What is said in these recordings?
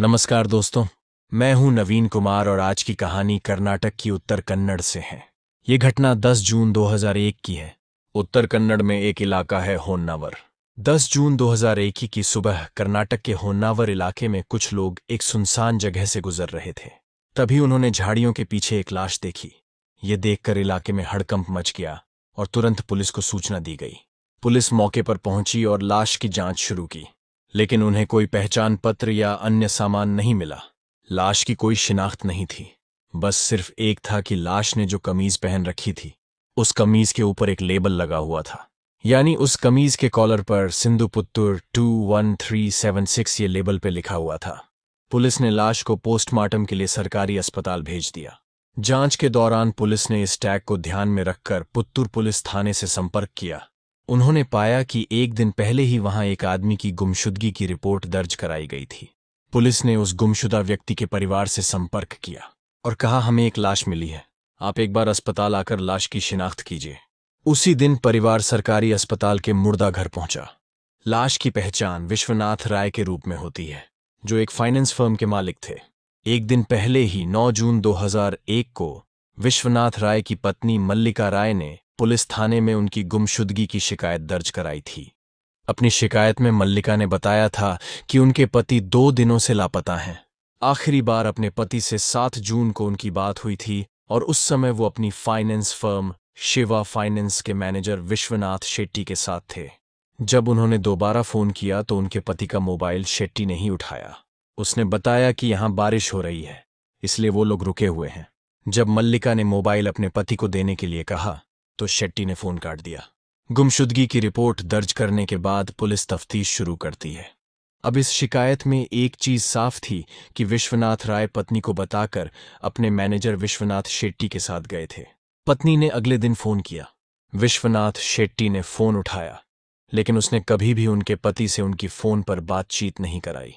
नमस्कार दोस्तों मैं हूं नवीन कुमार और आज की कहानी कर्नाटक की उत्तर कन्नड़ से है ये घटना 10 जून 2001 की है उत्तर कन्नड़ में एक इलाका है होन्नावर 10 जून 2001 की सुबह कर्नाटक के होन्नावर इलाके में कुछ लोग एक सुनसान जगह से गुजर रहे थे तभी उन्होंने झाड़ियों के पीछे एक लाश देखी ये देखकर इलाके में हड़कंप मच गया और तुरंत पुलिस को सूचना दी गई पुलिस मौके पर पहुंची और लाश की जांच शुरू की लेकिन उन्हें कोई पहचान पत्र या अन्य सामान नहीं मिला लाश की कोई शिनाख्त नहीं थी बस सिर्फ एक था कि लाश ने जो कमीज पहन रखी थी उस कमीज के ऊपर एक लेबल लगा हुआ था यानी उस कमीज के कॉलर पर Sindhu Puttur two one three seven six ये लेबल पे लिखा हुआ था पुलिस ने लाश को पोस्टमार्टम के लिए सरकारी अस्पताल भेज दिया जांच के दौरान पुलिस ने इस टैग को ध्यान में रखकर पुत्तुर पुलिस थाने से संपर्क किया उन्होंने पाया कि एक दिन पहले ही वहां एक आदमी की गुमशुदगी की रिपोर्ट दर्ज कराई गई थी पुलिस ने उस गुमशुदा व्यक्ति के परिवार से संपर्क किया और कहा हमें एक लाश मिली है आप एक बार अस्पताल आकर लाश की शिनाख्त कीजिए उसी दिन परिवार सरकारी अस्पताल के मुर्दा घर पहुंचा लाश की पहचान विश्वनाथ राय के रूप में होती है जो एक फाइनेंस फर्म के मालिक थे एक दिन पहले ही 9 जून 2001 को विश्वनाथ राय की पत्नी मल्लिका राय ने पुलिस थाने में उनकी गुमशुदगी की शिकायत दर्ज कराई थी अपनी शिकायत में मल्लिका ने बताया था कि उनके पति दो दिनों से लापता हैं आखिरी बार अपने पति से सात जून को उनकी बात हुई थी और उस समय वो अपनी फाइनेंस फर्म शिवा फाइनेंस के मैनेजर विश्वनाथ शेट्टी के साथ थे जब उन्होंने दोबारा फोन किया तो उनके पति का मोबाइल शेट्टी ने ही उठाया उसने बताया कि यहां बारिश हो रही है इसलिए वो लोग रुके हुए हैं जब मल्लिका ने मोबाइल अपने पति को देने के लिए कहा तो शेट्टी ने फोन काट दिया गुमशुदगी की रिपोर्ट दर्ज करने के बाद पुलिस तफ्तीश शुरू करती है अब इस शिकायत में एक चीज साफ थी कि विश्वनाथ राय पत्नी को बताकर अपने मैनेजर विश्वनाथ शेट्टी के साथ गए थे पत्नी ने अगले दिन फोन किया विश्वनाथ शेट्टी ने फोन उठाया लेकिन उसने कभी भी उनके पति से उनकी फोन पर बातचीत नहीं कराई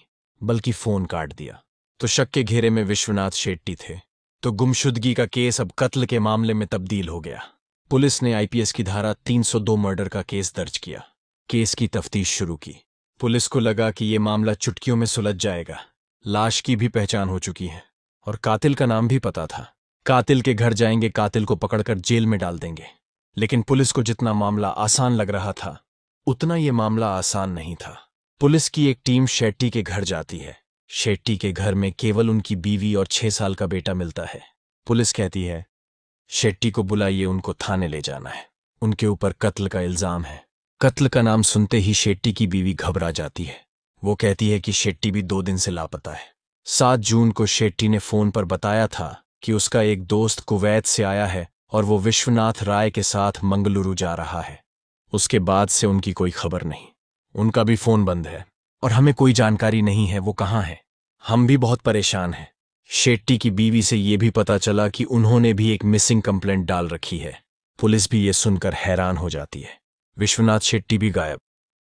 बल्कि फोन काट दिया तो शक के घेरे में विश्वनाथ शेट्टी थे तो गुमशुदगी का केस अब कत्ल के मामले में तब्दील हो गया पुलिस ने आईपीएस की धारा 302 मर्डर का केस दर्ज किया केस की तफ्तीश शुरू की पुलिस को लगा कि यह मामला चुटकियों में सुलझ जाएगा लाश की भी पहचान हो चुकी है और कातिल का नाम भी पता था कातिल के घर जाएंगे कातिल को पकड़कर जेल में डाल देंगे लेकिन पुलिस को जितना मामला आसान लग रहा था उतना यह मामला आसान नहीं था पुलिस की एक टीम शेट्टी के घर जाती है शेट्टी के घर में केवल उनकी बीवी और छह साल का बेटा मिलता है पुलिस कहती है शेट्टी को बुलाइए उनको थाने ले जाना है उनके ऊपर कत्ल का इल्जाम है कत्ल का नाम सुनते ही शेट्टी की बीवी घबरा जाती है वो कहती है कि शेट्टी भी दो दिन से लापता है सात जून को शेट्टी ने फोन पर बताया था कि उसका एक दोस्त कुवैत से आया है और वो विश्वनाथ राय के साथ मंगलुरु जा रहा है उसके बाद से उनकी कोई खबर नहीं उनका भी फोन बंद है और हमें कोई जानकारी नहीं है वो कहाँ है हम भी बहुत परेशान हैं शेट्टी की बीवी से यह भी पता चला कि उन्होंने भी एक मिसिंग कंप्लेंट डाल रखी है पुलिस भी ये सुनकर हैरान हो जाती है विश्वनाथ शेट्टी भी गायब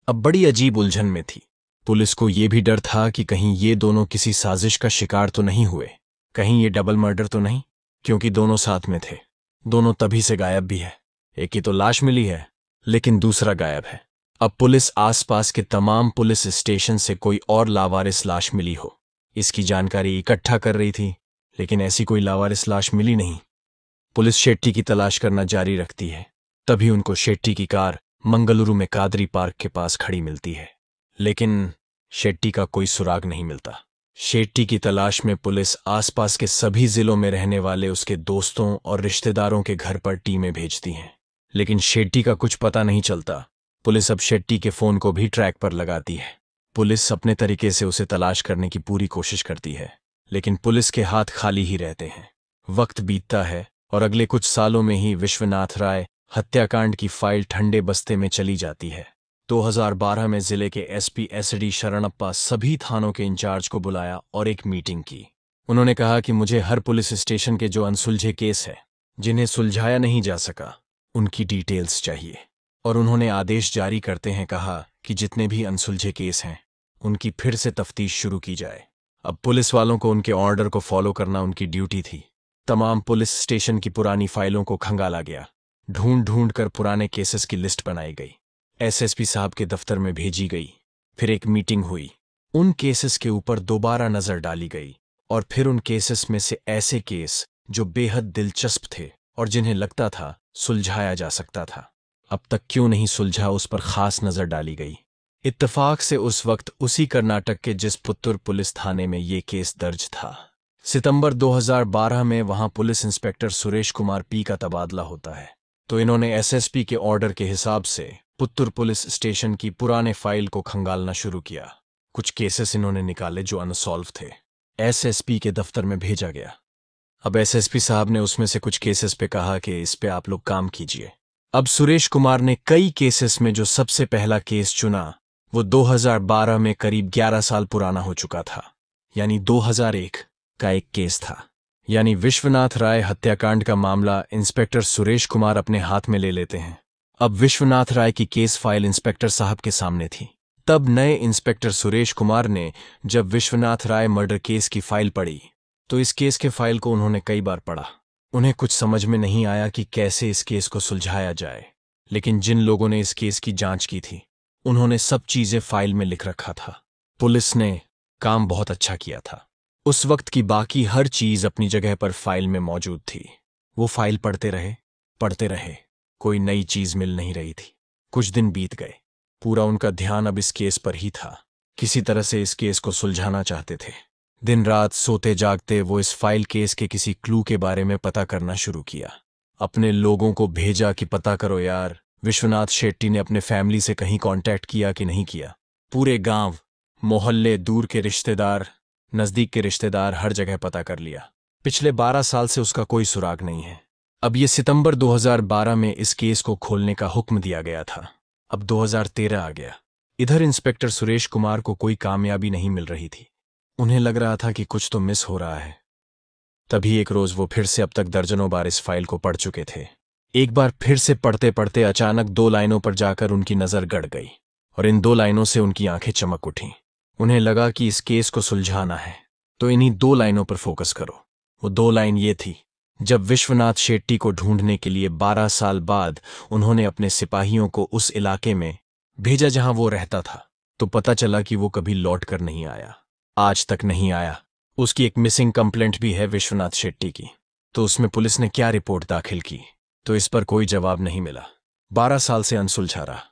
अब बड़ी अजीब उलझन में थी पुलिस को यह भी डर था कि कहीं ये दोनों किसी साजिश का शिकार तो नहीं हुए कहीं ये डबल मर्डर तो नहीं क्योंकि दोनों साथ में थे दोनों तभी से गायब भी है एक ही तो लाश मिली है लेकिन दूसरा गायब है अब पुलिस आसपास के तमाम पुलिस स्टेशन से कोई और लावारिस लाश मिली हो इसकी जानकारी इकट्ठा कर रही थी लेकिन ऐसी कोई लावारिस लाश मिली नहीं पुलिस शेट्टी की तलाश करना जारी रखती है तभी उनको शेट्टी की कार मंगलुरु में कादरी पार्क के पास खड़ी मिलती है लेकिन शेट्टी का कोई सुराग नहीं मिलता शेट्टी की तलाश में पुलिस आसपास के सभी जिलों में रहने वाले उसके दोस्तों और रिश्तेदारों के घर पर टीमें भेजती हैं लेकिन शेट्टी का कुछ पता नहीं चलता पुलिस अब शेट्टी के फोन को भी ट्रैक पर लगाती है पुलिस अपने तरीके से उसे तलाश करने की पूरी कोशिश करती है लेकिन पुलिस के हाथ खाली ही रहते हैं वक्त बीतता है और अगले कुछ सालों में ही विश्वनाथ राय हत्याकांड की फाइल ठंडे बस्ते में चली जाती है 2012 में जिले के एसपी एसडी शरणप्पा सभी थानों के इंचार्ज को बुलाया और एक मीटिंग की उन्होंने कहा कि मुझे हर पुलिस स्टेशन के जो अनसुलझे केस है जिन्हें सुलझाया नहीं जा सका उनकी डिटेल्स चाहिए और उन्होंने आदेश जारी करते हैं कहा कि जितने भी अनसुलझे केस हैं उनकी फिर से तफ्तीश शुरू की जाए अब पुलिस वालों को उनके ऑर्डर को फॉलो करना उनकी ड्यूटी थी तमाम पुलिस स्टेशन की पुरानी फाइलों को खंगाला गया ढूंढ ढूंढ कर पुराने केसेस की लिस्ट बनाई गई एसएसपी साहब के दफ्तर में भेजी गई फिर एक मीटिंग हुई उन केसेस के ऊपर दोबारा नजर डाली गई और फिर उन केसेस में से ऐसे केस जो बेहद दिलचस्प थे और जिन्हें लगता था सुलझाया जा सकता था अब तक क्यों नहीं सुलझा उस पर खास नजर डाली गई इत्तफाक से उस वक्त उसी कर्नाटक के जिस पुत्तुर पुलिस थाने में ये केस दर्ज था सितंबर 2012 में वहां police inspector Suresh Kumar P का तबादला होता है तो इन्होंने एसएसपी के ऑर्डर के हिसाब से पुत्तुर पुलिस स्टेशन की पुराने फाइल को खंगालना शुरू किया कुछ केसेस इन्होंने निकाले जो अनसॉल्व थे एसएसपी के दफ्तर में भेजा गया अब एसएसपी साहब ने उसमें से कुछ केसेस पे कहा कि इस पे आप लोग काम कीजिए अब सुरेश कुमार ने कई केसेस में जो सबसे पहला केस चुना वो 2012 में करीब 11 साल पुराना हो चुका था यानी 2001 का एक केस था यानी विश्वनाथ राय हत्याकांड का मामला इंस्पेक्टर सुरेश कुमार अपने हाथ में ले लेते हैं अब विश्वनाथ राय की केस फाइल इंस्पेक्टर साहब के सामने थी तब नए इंस्पेक्टर सुरेश कुमार ने जब विश्वनाथ राय मर्डर केस की फाइल पढ़ी तो इस केस के फाइल को उन्होंने कई बार पढ़ा उन्हें कुछ समझ में नहीं आया कि कैसे इस केस को सुलझाया जाए लेकिन जिन लोगों ने इस केस की जांच की थी उन्होंने सब चीजें फाइल में लिख रखा था पुलिस ने काम बहुत अच्छा किया था उस वक्त की बाकी हर चीज अपनी जगह पर फाइल में मौजूद थी वो फाइल पढ़ते रहे पढ़ते रहे कोई नई चीज मिल नहीं रही थी कुछ दिन बीत गए पूरा उनका ध्यान अब इस केस पर ही था किसी तरह से इस केस को सुलझाना चाहते थे दिन रात सोते जागते वो इस फाइल केस के किसी क्लू के बारे में पता करना शुरू किया अपने लोगों को भेजा कि पता करो यार विश्वनाथ शेट्टी ने अपने फैमिली से कहीं कांटेक्ट किया कि नहीं किया पूरे गांव, मोहल्ले दूर के रिश्तेदार नज़दीक के रिश्तेदार हर जगह पता कर लिया पिछले 12 साल से उसका कोई सुराग नहीं है अब ये सितंबर 2012 में इस केस को खोलने का हुक्म दिया गया था अब 2013 आ गया इधर इंस्पेक्टर सुरेश कुमार को कोई कामयाबी नहीं मिल रही थी उन्हें लग रहा था कि कुछ तो मिस हो रहा है तभी एक रोज वो फिर से अब तक दर्जनों बार इस फाइल को पढ़ चुके थे एक बार फिर से पढ़ते पढ़ते अचानक दो लाइनों पर जाकर उनकी नजर गड़ गई और इन दो लाइनों से उनकी आंखें चमक उठी उन्हें लगा कि इस केस को सुलझाना है तो इन्हीं दो लाइनों पर फोकस करो वो दो लाइन ये थी जब विश्वनाथ शेट्टी को ढूंढने के लिए बारह साल बाद उन्होंने अपने सिपाहियों को उस इलाके में भेजा जहां वो रहता था तो पता चला कि वो कभी लौट कर नहीं आया आज तक नहीं आया उसकी एक मिसिंग कंप्लेंट भी है विश्वनाथ शेट्टी की तो उसमें पुलिस ने क्या रिपोर्ट दाखिल की तो इस पर कोई जवाब नहीं मिला बारह साल से अनसुलझा रहा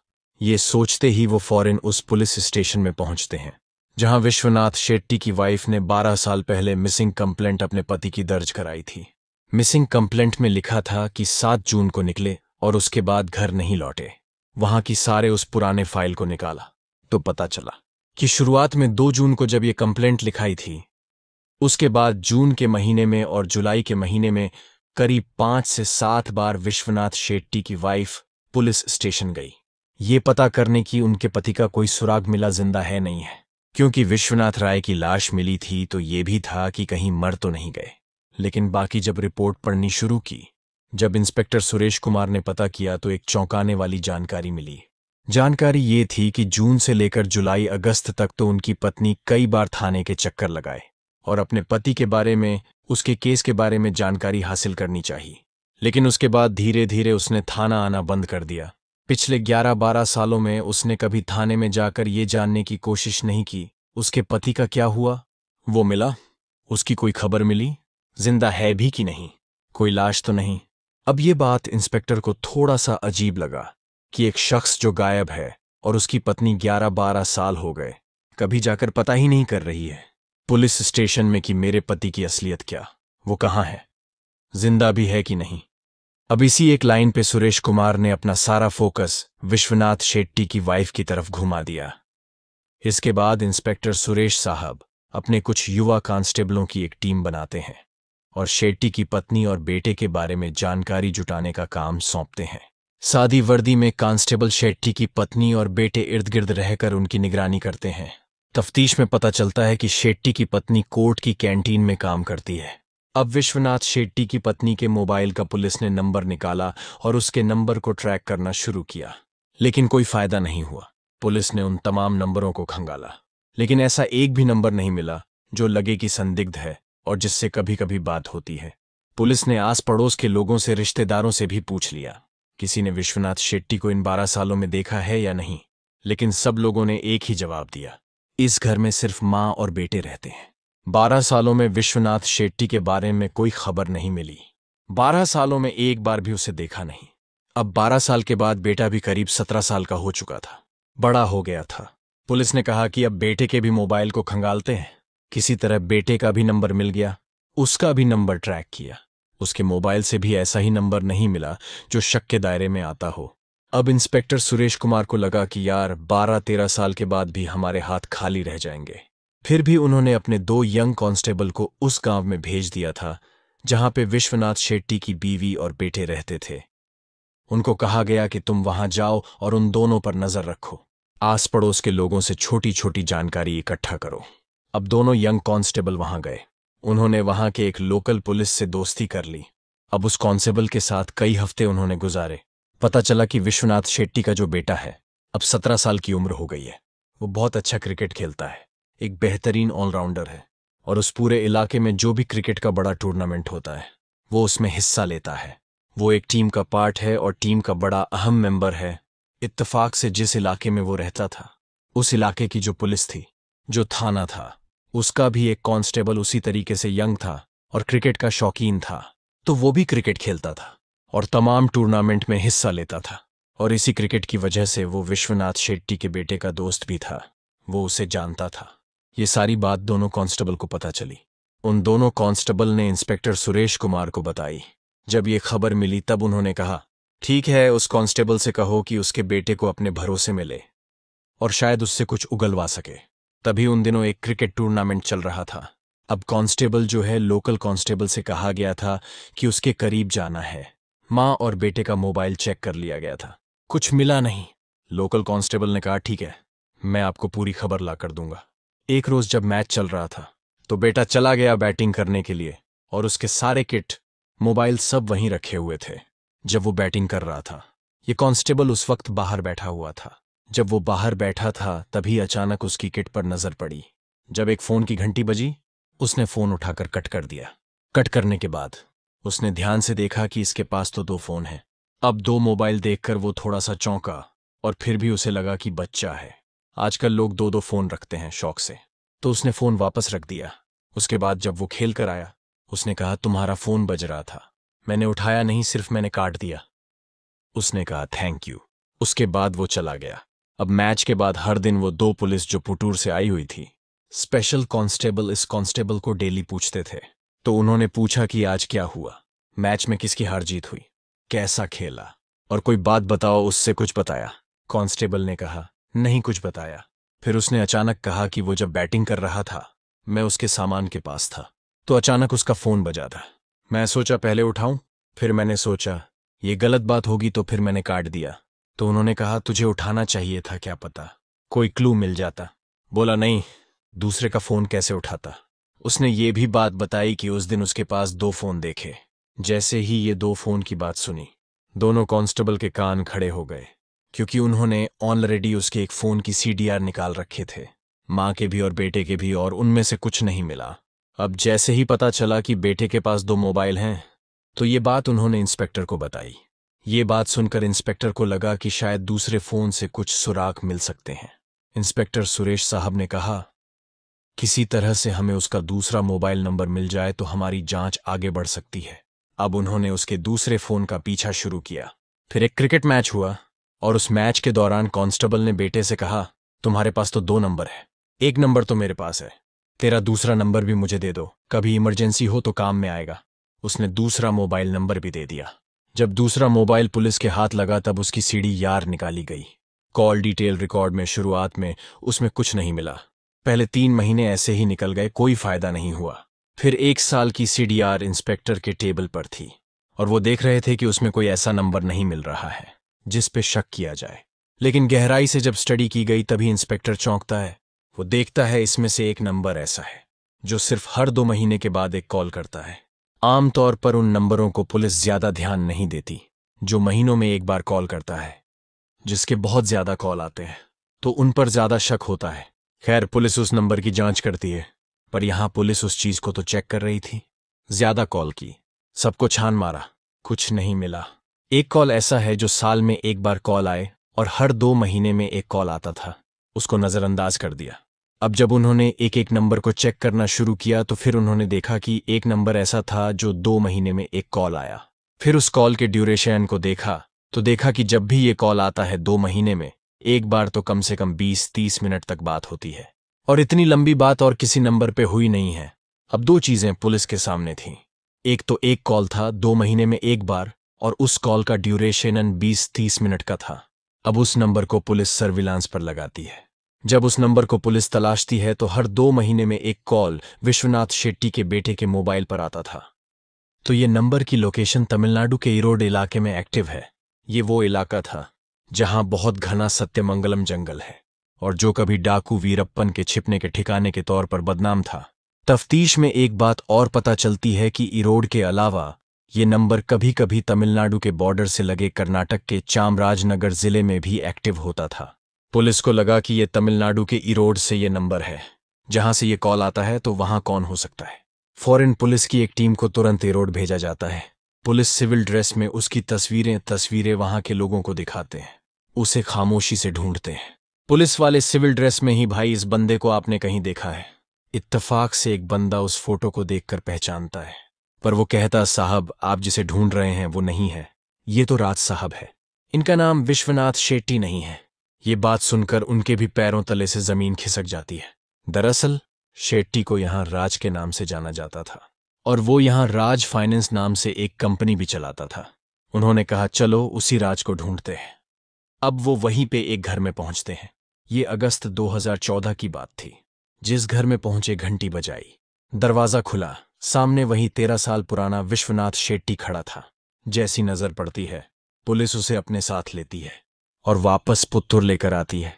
ये सोचते ही वो फौरन उस पुलिस स्टेशन में पहुंचते हैं जहां विश्वनाथ शेट्टी की वाइफ ने 12 साल पहले मिसिंग कंप्लेंट अपने पति की दर्ज कराई थी मिसिंग कंप्लेंट में लिखा था कि 7 जून को निकले और उसके बाद घर नहीं लौटे वहां की सारे उस पुराने फाइल को निकाला तो पता चला कि शुरुआत में दो जून को जब ये कंप्लेंट लिखाई थी उसके बाद जून के महीने में और जुलाई के महीने में करीब पांच से सात बार विश्वनाथ शेट्टी की वाइफ पुलिस स्टेशन गई ये पता करने की उनके पति का कोई सुराग मिला जिंदा है नहीं है क्योंकि विश्वनाथ राय की लाश मिली थी तो ये भी था कि कहीं मर तो नहीं गए लेकिन बाकी जब रिपोर्ट पढ़नी शुरू की जब इंस्पेक्टर सुरेश कुमार ने पता किया तो एक चौंकाने वाली जानकारी मिली जानकारी ये थी कि जून से लेकर जुलाई अगस्त तक तो उनकी पत्नी कई बार थाने के चक्कर लगाए और अपने पति के बारे में उसके केस के बारे में जानकारी हासिल करनी चाहिए लेकिन उसके बाद धीरे धीरे उसने थाना आना बंद कर दिया पिछले 11-12 सालों में उसने कभी थाने में जाकर ये जानने की कोशिश नहीं की उसके पति का क्या हुआ वो मिला उसकी कोई खबर मिली जिंदा है भी कि नहीं कोई लाश तो नहीं अब ये बात इंस्पेक्टर को थोड़ा सा अजीब लगा कि एक शख्स जो गायब है और उसकी पत्नी ग्यारह बारह साल हो गए कभी जाकर पता ही नहीं कर रही है पुलिस स्टेशन में कि मेरे पति की असलियत क्या वो कहाँ है जिंदा भी है कि नहीं अब इसी एक लाइन पे सुरेश कुमार ने अपना सारा फोकस विश्वनाथ शेट्टी की वाइफ की तरफ घुमा दिया इसके बाद इंस्पेक्टर सुरेश साहब अपने कुछ युवा कांस्टेबलों की एक टीम बनाते हैं और शेट्टी की पत्नी और बेटे के बारे में जानकारी जुटाने का काम सौंपते हैं सादी वर्दी में कांस्टेबल शेट्टी की पत्नी और बेटे इर्द गिर्द रहकर उनकी निगरानी करते हैं तफ्तीश में पता चलता है कि शेट्टी की पत्नी कोर्ट की कैंटीन में काम करती है अब विश्वनाथ शेट्टी की पत्नी के मोबाइल का पुलिस ने नंबर निकाला और उसके नंबर को ट्रैक करना शुरू किया लेकिन कोई फायदा नहीं हुआ पुलिस ने उन तमाम नंबरों को खंगाला लेकिन ऐसा एक भी नंबर नहीं मिला जो लगे कि संदिग्ध है और जिससे कभी कभी बात होती है पुलिस ने आस पड़ोस के लोगों से रिश्तेदारों से भी पूछ लिया किसी ने विश्वनाथ शेट्टी को इन बारह सालों में देखा है या नहीं लेकिन सब लोगों ने एक ही जवाब दिया इस घर में सिर्फ माँ और बेटे रहते हैं बारह सालों में विश्वनाथ शेट्टी के बारे में कोई खबर नहीं मिली बारह सालों में एक बार भी उसे देखा नहीं अब बारह साल के बाद बेटा भी करीब सत्रह साल का हो चुका था बड़ा हो गया था पुलिस ने कहा कि अब बेटे के भी मोबाइल को खंगालते हैं किसी तरह बेटे का भी नंबर मिल गया उसका भी नंबर ट्रैक किया उसके मोबाइल से भी ऐसा ही नंबर नहीं मिला जो शक के दायरे में आता हो अब इंस्पेक्टर सुरेश कुमार को लगा कि यार बारह तेरह साल के बाद भी हमारे हाथ खाली रह जाएंगे फिर भी उन्होंने अपने दो यंग कांस्टेबल को उस गांव में भेज दिया था जहां पे विश्वनाथ शेट्टी की बीवी और बेटे रहते थे उनको कहा गया कि तुम वहां जाओ और उन दोनों पर नजर रखो आस पड़ोस के लोगों से छोटी छोटी जानकारी इकट्ठा करो अब दोनों यंग कांस्टेबल वहां गए उन्होंने वहां के एक लोकल पुलिस से दोस्ती कर ली अब उस कांस्टेबल के साथ कई हफ्ते उन्होंने गुजारे पता चला कि विश्वनाथ शेट्टी का जो बेटा है अब सत्रह साल की उम्र हो गई है वो बहुत अच्छा क्रिकेट खेलता है एक बेहतरीन ऑलराउंडर है और उस पूरे इलाके में जो भी क्रिकेट का बड़ा टूर्नामेंट होता है वो उसमें हिस्सा लेता है वो एक टीम का पार्ट है और टीम का बड़ा अहम मेंबर है इत्तफाक से जिस इलाके में वो रहता था उस इलाके की जो पुलिस थी जो थाना था उसका भी एक कांस्टेबल उसी तरीके से यंग था और क्रिकेट का शौकीन था तो वो भी क्रिकेट खेलता था और तमाम टूर्नामेंट में हिस्सा लेता था और इसी क्रिकेट की वजह से वो विश्वनाथ शेट्टी के बेटे का दोस्त भी था वो उसे जानता था ये सारी बात दोनों कांस्टेबल को पता चली उन दोनों कांस्टेबल ने इंस्पेक्टर सुरेश कुमार को बताई जब ये खबर मिली तब उन्होंने कहा ठीक है उस कांस्टेबल से कहो कि उसके बेटे को अपने भरोसे में ले और शायद उससे कुछ उगलवा सके तभी उन दिनों एक क्रिकेट टूर्नामेंट चल रहा था अब कांस्टेबल जो है लोकल कांस्टेबल से कहा गया था कि उसके करीब जाना है माँ और बेटे का मोबाइल चेक कर लिया गया था कुछ मिला नहीं लोकल कांस्टेबल ने कहा ठीक है मैं आपको पूरी खबर ला कर दूंगा एक रोज जब मैच चल रहा था तो बेटा चला गया बैटिंग करने के लिए और उसके सारे किट मोबाइल सब वहीं रखे हुए थे जब वो बैटिंग कर रहा था ये कांस्टेबल उस वक्त बाहर बैठा हुआ था जब वो बाहर बैठा था तभी अचानक उसकी किट पर नजर पड़ी जब एक फोन की घंटी बजी उसने फोन उठाकर कट कर दिया कट करने के बाद उसने ध्यान से देखा कि इसके पास तो दो फोन हैं। अब दो मोबाइल देखकर वो थोड़ा सा चौंका और फिर भी उसे लगा कि बच्चा है आजकल लोग दो दो फोन रखते हैं शौक से तो उसने फोन वापस रख दिया उसके बाद जब वो खेल कर आया उसने कहा तुम्हारा फोन बज रहा था मैंने उठाया नहीं सिर्फ मैंने काट दिया उसने कहा थैंक यू उसके बाद वो चला गया अब मैच के बाद हर दिन वो दो पुलिस जो पुटूर से आई हुई थी स्पेशल कांस्टेबल इस कांस्टेबल को डेली पूछते थे तो उन्होंने पूछा कि आज क्या हुआ मैच में किसकी हार जीत हुई कैसा खेला और कोई बात बताओ उससे कुछ बताया कांस्टेबल ने कहा नहीं कुछ बताया फिर उसने अचानक कहा कि वो जब बैटिंग कर रहा था मैं उसके सामान के पास था तो अचानक उसका फोन बजा था मैं सोचा पहले उठाऊं फिर मैंने सोचा ये गलत बात होगी तो फिर मैंने काट दिया तो उन्होंने कहा तुझे उठाना चाहिए था क्या पता कोई क्लू मिल जाता बोला नहीं दूसरे का फोन कैसे उठाता उसने ये भी बात बताई कि उस दिन उसके पास दो फोन देखे जैसे ही ये दो फोन की बात सुनी दोनों कांस्टेबल के कान खड़े हो गए क्योंकि उन्होंने ऑलरेडी उसके एक फोन की सीडीआर निकाल रखे थे माँ के भी और बेटे के भी और उनमें से कुछ नहीं मिला अब जैसे ही पता चला कि बेटे के पास दो मोबाइल हैं तो ये बात उन्होंने इंस्पेक्टर को बताई ये बात सुनकर इंस्पेक्टर को लगा कि शायद दूसरे फोन से कुछ सुराग मिल सकते हैं इंस्पेक्टर सुरेश साहब ने कहा किसी तरह से हमें उसका दूसरा मोबाइल नंबर मिल जाए तो हमारी जांच आगे बढ़ सकती है अब उन्होंने उसके दूसरे फोन का पीछा शुरू किया फिर एक क्रिकेट मैच हुआ और उस मैच के दौरान कांस्टेबल ने बेटे से कहा तुम्हारे पास तो दो नंबर है एक नंबर तो मेरे पास है तेरा दूसरा नंबर भी मुझे दे दो कभी इमरजेंसी हो तो काम में आएगा उसने दूसरा मोबाइल नंबर भी दे दिया जब दूसरा मोबाइल पुलिस के हाथ लगा तब उसकी सीढ़ी यार निकाली गई कॉल डिटेल रिकॉर्ड में शुरुआत में उसमें कुछ नहीं मिला पहले तीन महीने ऐसे ही निकल गए कोई फायदा नहीं हुआ फिर एक साल की सीडीआर इंस्पेक्टर के टेबल पर थी और वो देख रहे थे कि उसमें कोई ऐसा नंबर नहीं मिल रहा है जिस पे शक किया जाए लेकिन गहराई से जब स्टडी की गई तभी इंस्पेक्टर चौंकता है वो देखता है इसमें से एक नंबर ऐसा है जो सिर्फ हर दो महीने के बाद एक कॉल करता है आमतौर पर उन नंबरों को पुलिस ज्यादा ध्यान नहीं देती जो महीनों में एक बार कॉल करता है जिसके बहुत ज्यादा कॉल आते हैं तो उन पर ज्यादा शक होता है खैर पुलिस उस नंबर की जांच करती है पर यहां पुलिस उस चीज को तो चेक कर रही थी ज्यादा कॉल की सबको छान मारा कुछ नहीं मिला एक कॉल ऐसा है जो साल में एक बार कॉल आए और हर दो महीने में एक कॉल आता था उसको नजरअंदाज कर दिया अब जब उन्होंने एक एक नंबर को चेक करना शुरू किया तो फिर उन्होंने देखा कि एक नंबर ऐसा था जो दो महीने में एक कॉल आया फिर उस कॉल के ड्यूरेशन को देखा तो देखा कि जब भी ये कॉल आता है दो महीने में एक बार तो कम से कम बीस तीस मिनट तक बात होती है और इतनी लंबी बात और किसी नंबर पे हुई नहीं है अब दो चीजें पुलिस के सामने थी एक तो एक कॉल था दो महीने में एक बार और उस कॉल का ड्यूरेशन बीस तीस मिनट का था अब उस नंबर को पुलिस सर्विलांस पर लगाती है जब उस नंबर को पुलिस तलाशती है तो हर दो महीने में एक कॉल विश्वनाथ शेट्टी के बेटे के मोबाइल पर आता था तो ये नंबर की लोकेशन तमिलनाडु के इरोड इलाके में एक्टिव है ये वो इलाका था जहां बहुत घना सत्यमंगलम जंगल है और जो कभी डाकू वीरप्पन के छिपने के ठिकाने के तौर पर बदनाम था तफ्तीश में एक बात और पता चलती है कि इरोड के अलावा ये नंबर कभी कभी तमिलनाडु के बॉर्डर से लगे कर्नाटक के चामराजनगर जिले में भी एक्टिव होता था पुलिस को लगा कि ये तमिलनाडु के इरोड से ये नंबर है जहां से ये कॉल आता है तो वहां कौन हो सकता है फॉरेन पुलिस की एक टीम को तुरंत इरोड भेजा जाता है पुलिस सिविल ड्रेस में उसकी तस्वीरें तस्वीरें वहां के लोगों को दिखाते हैं उसे खामोशी से ढूंढते हैं पुलिस वाले सिविल ड्रेस में ही भाई इस बंदे को आपने कहीं देखा है इत्तफाक से एक बंदा उस फोटो को देखकर पहचानता है पर वो कहता साहब आप जिसे ढूंढ रहे हैं वो नहीं है ये तो राज साहब है इनका नाम विश्वनाथ शेट्टी नहीं है ये बात सुनकर उनके भी पैरों तले से जमीन खिसक जाती है दरअसल शेट्टी को यहां राज के नाम से जाना जाता था और वो यहां राज फाइनेंस नाम से एक कंपनी भी चलाता था उन्होंने कहा चलो उसी राज को ढूंढते हैं अब वो वहीं पे एक घर में पहुंचते हैं ये अगस्त 2014 की बात थी जिस घर में पहुंचे घंटी बजाई दरवाजा खुला सामने वही तेरह साल पुराना विश्वनाथ शेट्टी खड़ा था जैसी नजर पड़ती है पुलिस उसे अपने साथ लेती है और वापस पुत्र लेकर आती है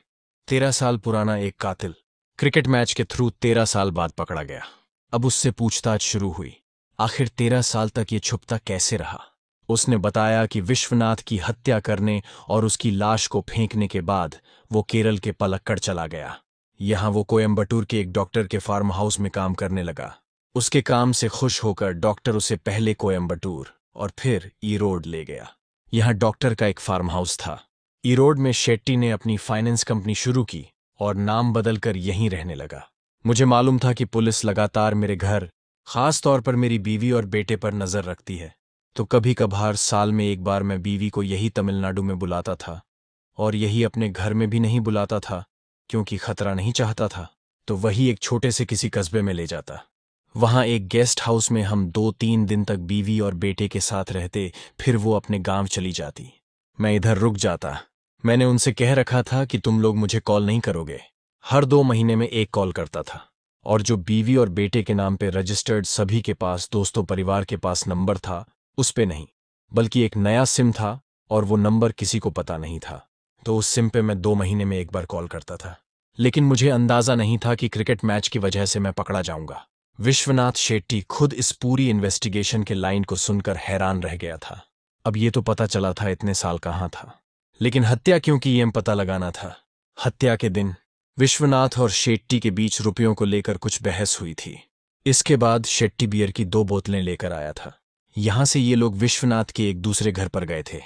तेरह साल पुराना एक कातिल क्रिकेट मैच के थ्रू तेरह साल बाद पकड़ा गया अब उससे पूछताछ शुरू हुई आखिर तेरह साल तक ये छुपता कैसे रहा उसने बताया कि विश्वनाथ की हत्या करने और उसकी लाश को फेंकने के बाद वो केरल के पलक्कड़ चला गया यहां वो कोयम्बटूर के एक डॉक्टर के फार्म हाउस में काम करने लगा उसके काम से खुश होकर डॉक्टर उसे पहले कोयम्बटूर और फिर ई रोड ले गया यहां डॉक्टर का एक फार्म हाउस था ईरोड में शेट्टी ने अपनी फाइनेंस कंपनी शुरू की और नाम बदलकर यहीं रहने लगा मुझे मालूम था कि पुलिस लगातार मेरे घर खास तौर पर मेरी बीवी और बेटे पर नजर रखती है तो कभी कभार साल में एक बार मैं बीवी को यही तमिलनाडु में बुलाता था और यही अपने घर में भी नहीं बुलाता था क्योंकि खतरा नहीं चाहता था तो वही एक छोटे से किसी कस्बे में ले जाता वहां एक गेस्ट हाउस में हम दो तीन दिन तक बीवी और बेटे के साथ रहते फिर वो अपने गांव चली जाती मैं इधर रुक जाता मैंने उनसे कह रखा था कि तुम लोग मुझे कॉल नहीं करोगे हर दो महीने में एक कॉल करता था और जो बीवी और बेटे के नाम पे रजिस्टर्ड सभी के पास दोस्तों परिवार के पास नंबर था उस पे नहीं बल्कि एक नया सिम था और वो नंबर किसी को पता नहीं था तो उस सिम पे मैं दो महीने में एक बार कॉल करता था लेकिन मुझे अंदाजा नहीं था कि क्रिकेट मैच की वजह से मैं पकड़ा जाऊंगा विश्वनाथ शेट्टी खुद इस पूरी इन्वेस्टिगेशन के लाइन को सुनकर हैरान रह गया था अब ये तो पता चला था इतने साल कहाँ था लेकिन हत्या क्यों की यह पता लगाना था हत्या के दिन विश्वनाथ और शेट्टी के बीच रुपयों को लेकर कुछ बहस हुई थी इसके बाद शेट्टी बियर की दो बोतलें लेकर आया था यहां से ये लोग विश्वनाथ के एक दूसरे घर पर गए थे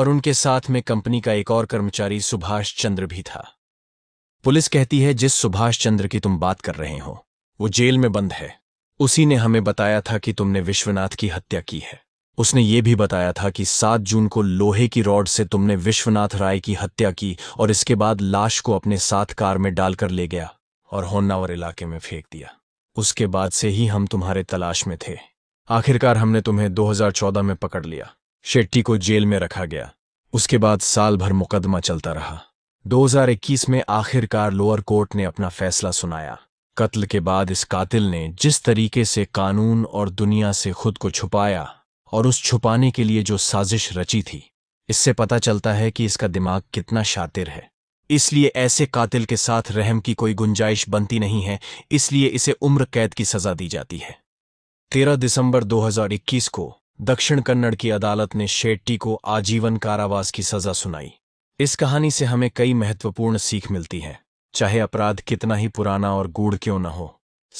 और उनके साथ में कंपनी का एक और कर्मचारी सुभाष चंद्र भी था पुलिस कहती है जिस सुभाष चंद्र की तुम बात कर रहे हो वो जेल में बंद है उसी ने हमें बताया था कि तुमने विश्वनाथ की हत्या की है उसने ये भी बताया था कि 7 जून को लोहे की रॉड से तुमने विश्वनाथ राय की हत्या की और इसके बाद लाश को अपने साथ कार में डालकर ले गया और होन्नावर इलाके में फेंक दिया उसके बाद से ही हम तुम्हारे तलाश में थे आखिरकार हमने तुम्हें 2014 में पकड़ लिया शेट्टी को जेल में रखा गया उसके बाद साल भर मुकदमा चलता रहा 2021 में आखिरकार लोअर कोर्ट ने अपना फैसला सुनाया कत्ल के बाद इस कातिल ने जिस तरीके से कानून और दुनिया से खुद को छुपाया और उस छुपाने के लिए जो साजिश रची थी इससे पता चलता है कि इसका दिमाग कितना शातिर है इसलिए ऐसे कातिल के साथ रहम की कोई गुंजाइश बनती नहीं है इसलिए इसे उम्र कैद की सजा दी जाती है 13 दिसंबर 2021 को दक्षिण कन्नड़ की अदालत ने शेट्टी को आजीवन कारावास की सजा सुनाई इस कहानी से हमें कई महत्वपूर्ण सीख मिलती है चाहे अपराध कितना ही पुराना और गूढ़ क्यों न हो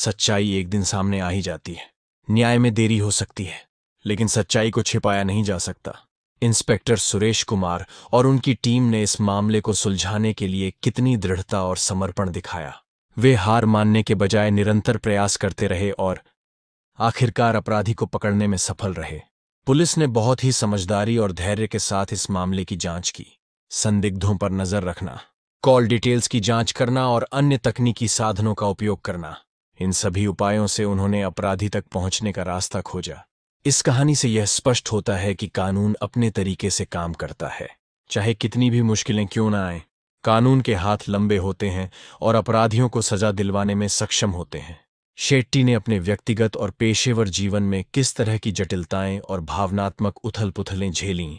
सच्चाई एक दिन सामने आ ही जाती है न्याय में देरी हो सकती है लेकिन सच्चाई को छिपाया नहीं जा सकता इंस्पेक्टर सुरेश कुमार और उनकी टीम ने इस मामले को सुलझाने के लिए कितनी दृढ़ता और समर्पण दिखाया वे हार मानने के बजाय निरंतर प्रयास करते रहे और आखिरकार अपराधी को पकड़ने में सफल रहे पुलिस ने बहुत ही समझदारी और धैर्य के साथ इस मामले की जांच की संदिग्धों पर नजर रखना कॉल डिटेल्स की जांच करना और अन्य तकनीकी साधनों का उपयोग करना इन सभी उपायों से उन्होंने अपराधी तक पहुंचने का रास्ता खोजा इस कहानी से यह स्पष्ट होता है कि कानून अपने तरीके से काम करता है चाहे कितनी भी मुश्किलें क्यों ना आए कानून के हाथ लंबे होते हैं और अपराधियों को सजा दिलवाने में सक्षम होते हैं शेट्टी ने अपने व्यक्तिगत और पेशेवर जीवन में किस तरह की जटिलताएं और भावनात्मक उथल पुथलें झेलीं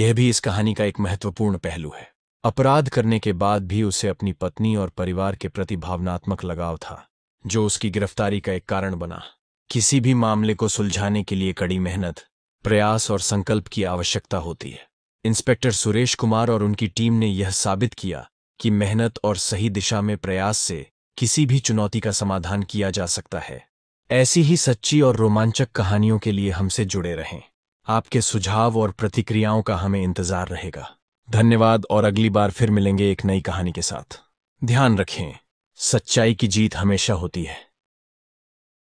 यह भी इस कहानी का एक महत्वपूर्ण पहलू है अपराध करने के बाद भी उसे अपनी पत्नी और परिवार के प्रति भावनात्मक लगाव था जो उसकी गिरफ्तारी का एक कारण बना किसी भी मामले को सुलझाने के लिए कड़ी मेहनत प्रयास और संकल्प की आवश्यकता होती है इंस्पेक्टर सुरेश कुमार और उनकी टीम ने यह साबित किया कि मेहनत और सही दिशा में प्रयास से किसी भी चुनौती का समाधान किया जा सकता है ऐसी ही सच्ची और रोमांचक कहानियों के लिए हमसे जुड़े रहें आपके सुझाव और प्रतिक्रियाओं का हमें इंतजार रहेगा धन्यवाद और अगली बार फिर मिलेंगे एक नई कहानी के साथ ध्यान रखें सच्चाई की जीत हमेशा होती है